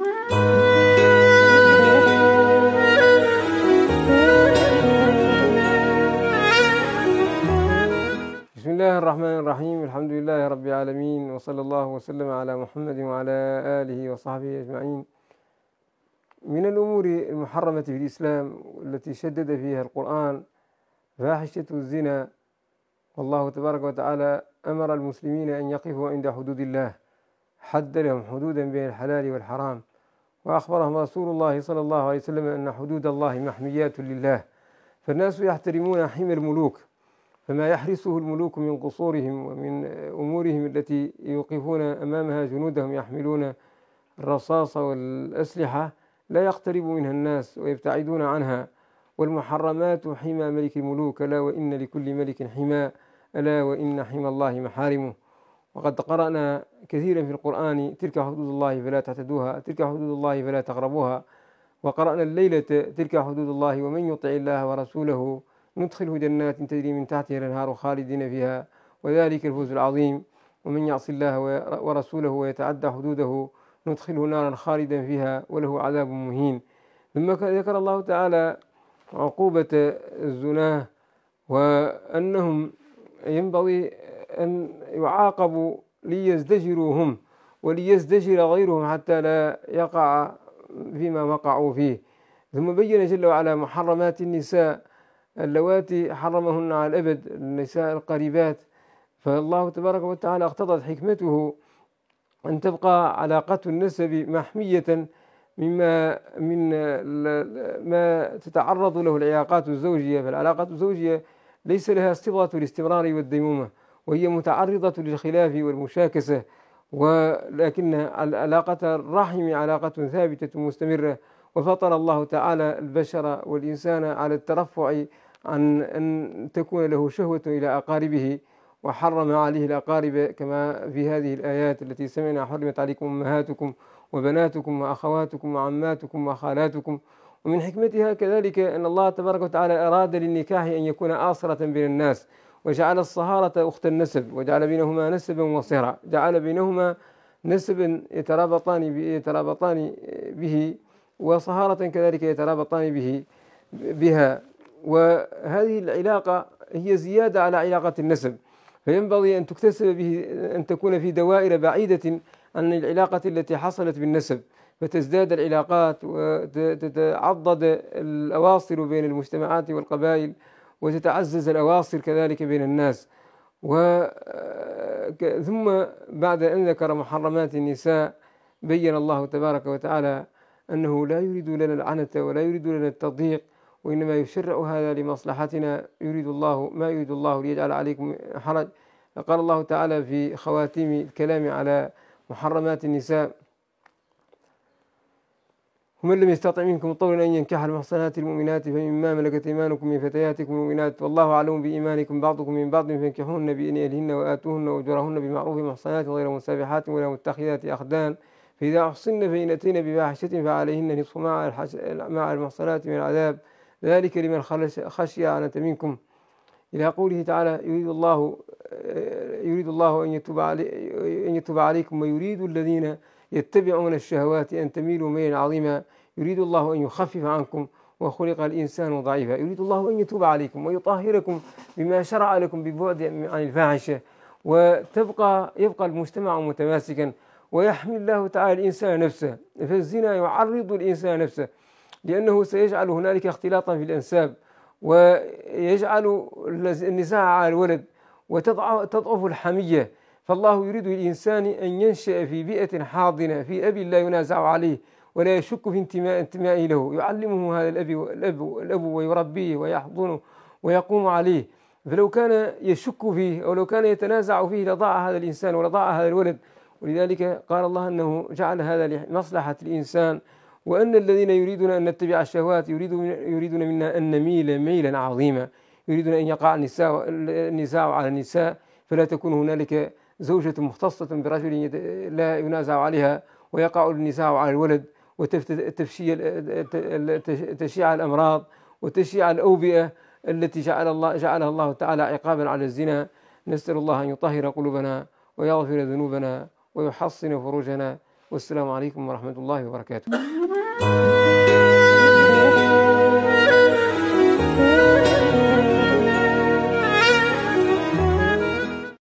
بسم الله الرحمن الرحيم الحمد لله رب العالمين وصلى الله وسلم على محمد وعلى آله وصحبه أجمعين من الأمور المحرمة في الإسلام التي شدد فيها القرآن فاحشة الزنا والله تبارك وتعالى أمر المسلمين أن يقفوا عند حدود الله حد لهم حدودا بين الحلال والحرام وأخبرهم رسول الله صلى الله عليه وسلم أن حدود الله محميات لله فالناس يحترمون حمى الملوك فما يحرسه الملوك من قصورهم ومن أمورهم التي يوقفون أمامها جنودهم يحملون الرصاص والأسلحة لا يقترب منها الناس ويبتعدون عنها والمحرمات حمى ملك الملوك ألا وإن لكل ملك حمى ألا وإن حمى الله محارمه وقد قرأنا كثيرا في القرآن تلك حدود الله فلا تعتدوها تلك حدود الله فلا تقربوها وقرأنا الليلة تلك حدود الله ومن يطع الله ورسوله ندخله جنات تجري من تحتها الأنهار خالدين فيها وذلك الفوز العظيم ومن يعص الله ورسوله ويتعدى حدوده ندخله نارا خالدا فيها وله عذاب مهين ثم ذكر الله تعالى عقوبة الزناه وأنهم ينبغي أن يعاقبوا ليزدجروا هم وليزدجر غيرهم حتى لا يقع فيما وقعوا فيه ثم بين جل وعلا محرمات النساء اللواتي حرمهن على الأبد النساء القريبات فالله تبارك وتعالى اقتضت حكمته أن تبقى علاقة النسب محمية مما من ما تتعرض له العلاقات الزوجية فالعلاقات الزوجية ليس لها صبغة الاستمرار والديمومة وهي متعرضة للخلاف والمشاكسة ولكن علاقة الرحم علاقة ثابتة مستمرة وفطر الله تعالى البشر والإنسان على الترفع عن أن تكون له شهوة إلى أقاربه وحرم عليه الأقارب كما في هذه الآيات التي سمعنا حرمت عليكم أمهاتكم وبناتكم وأخواتكم وعماتكم وخالاتكم ومن حكمتها كذلك أن الله تبارك وتعالى أراد للنكاح أن يكون آصرة بين الناس وجعل الصهارة أخت النسب وجعل بينهما نسبا وصهرا جعل بينهما نسبا يترابطان يترابطان به وصهارة كذلك يترابطان به بها وهذه العلاقة هي زيادة على علاقة النسب فينبغي أن تكتسب به أن تكون في دوائر بعيدة عن العلاقة التي حصلت بالنسب فتزداد العلاقات وتتعضد الأواصر بين المجتمعات والقبائل وتتعزز الأواصر كذلك بين الناس و آه، ثم بعد أن ذكر محرمات النساء بين الله تبارك وتعالى أنه لا يريد لنا العنة ولا يريد لنا التضييق وإنما يشرع هذا لمصلحتنا يريد الله ما يريد الله ليجعل عليكم حرج قال الله تعالى في خواتيم الكلام على محرمات النساء ومن لم يستطع منكم طولا أن ينكح المحصنات المؤمنات فمما ملكت أيمانكم من فتياتكم المؤمنات والله أعلم بإيمانكم بعضكم من بعض فانكحوهن بانيالهن أهلهن وآتوهن أجورهن بمعروف محصنات غير مسافحات ولا متخذات أخدان فإذا أحصن فإن أتينا بفاحشة فعليهن نصف مع المحصنات من العذاب ذلك لمن خشي عنة منكم إلى قوله تعالى يريد الله يريد الله أن يتوب علي أن يتوب عليكم ويريد الذين يتبعون الشهوات أن تميلوا ميلا عظيما يريد الله أن يخفف عنكم وخلق الإنسان ضعيفا يريد الله أن يتوب عليكم ويطهركم بما شرع لكم ببعد عن الفاحشة وتبقى يبقى المجتمع متماسكا ويحمي الله تعالى الإنسان نفسه فالزنا يعرض الإنسان نفسه لأنه سيجعل هنالك اختلاطا في الأنساب ويجعل النزاع على الولد وتضعف الحمية فالله يريد للإنسان أن ينشأ في بيئة حاضنة في أب لا ينازع عليه ولا يشك في انتماء انتمائه له يعلمه هذا الأب الأب, الأب ويربيه ويحضنه ويقوم عليه فلو كان يشك فيه أو لو كان يتنازع فيه لضاع هذا الإنسان ولضاع هذا الولد ولذلك قال الله أنه جعل هذا لمصلحة الإنسان وأن الذين يريدون أن نتبع الشهوات يريدون يريدون منا أن نميل ميلا عظيما يريدون أن يقع النساء النساء على النساء فلا تكون هنالك زوجة مختصة برجل لا ينازع عليها ويقع النزاع على الولد وتشيع الأمراض وتشيع الأوبئة التي جعل الله جعلها الله تعالى عقابا على الزنا نسأل الله أن يطهر قلوبنا ويغفر ذنوبنا ويحصن فروجنا والسلام عليكم ورحمة الله وبركاته